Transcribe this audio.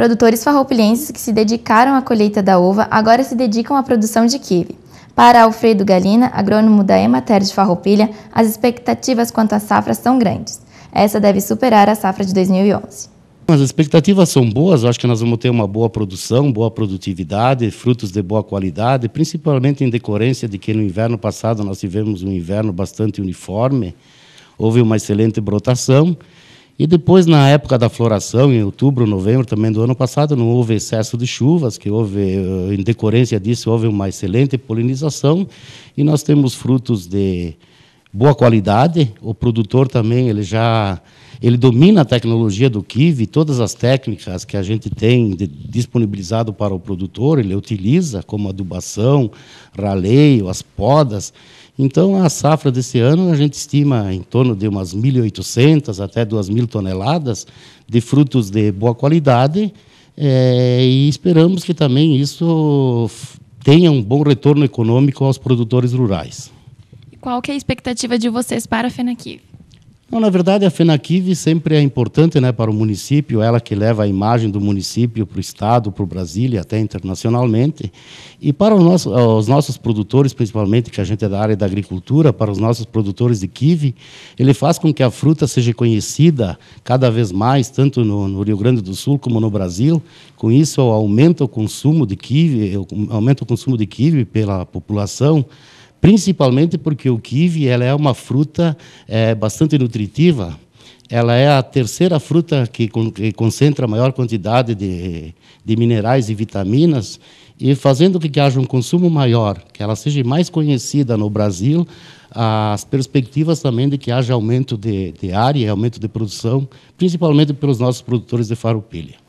Produtores farroupilhenses que se dedicaram à colheita da uva agora se dedicam à produção de kiwi. Para Alfredo Galina, agrônomo da Emater de Farroupilha, as expectativas quanto à safra são grandes. Essa deve superar a safra de 2011. As expectativas são boas, acho que nós vamos ter uma boa produção, boa produtividade, frutos de boa qualidade, principalmente em decorrência de que no inverno passado nós tivemos um inverno bastante uniforme, houve uma excelente brotação e depois, na época da floração, em outubro, novembro também do ano passado, não houve excesso de chuvas, que houve, eh, em decorrência disso, houve uma excelente polinização e nós temos frutos de boa qualidade. O produtor também, ele já ele domina a tecnologia do Kiwi, todas as técnicas que a gente tem de, disponibilizado para o produtor, ele utiliza como adubação, raleio, as podas. Então, a safra desse ano a gente estima em torno de umas 1.800 até 2.000 toneladas de frutos de boa qualidade é, e esperamos que também isso tenha um bom retorno econômico aos produtores rurais. qual que é a expectativa de vocês para a FENAQUIV? Não, na verdade, a FENACIV sempre é importante né, para o município, ela que leva a imagem do município para o Estado, para o Brasil e até internacionalmente. E para nosso, os nossos produtores, principalmente, que a gente é da área da agricultura, para os nossos produtores de kiwi, ele faz com que a fruta seja conhecida cada vez mais, tanto no, no Rio Grande do Sul como no Brasil. Com isso, aumenta o consumo de kiwi, aumenta o consumo de kiwi pela população principalmente porque o kiwi ela é uma fruta é, bastante nutritiva. Ela é a terceira fruta que, con que concentra a maior quantidade de, de minerais e vitaminas e fazendo com que haja um consumo maior, que ela seja mais conhecida no Brasil, as perspectivas também de que haja aumento de, de área, aumento de produção, principalmente pelos nossos produtores de farroupilha.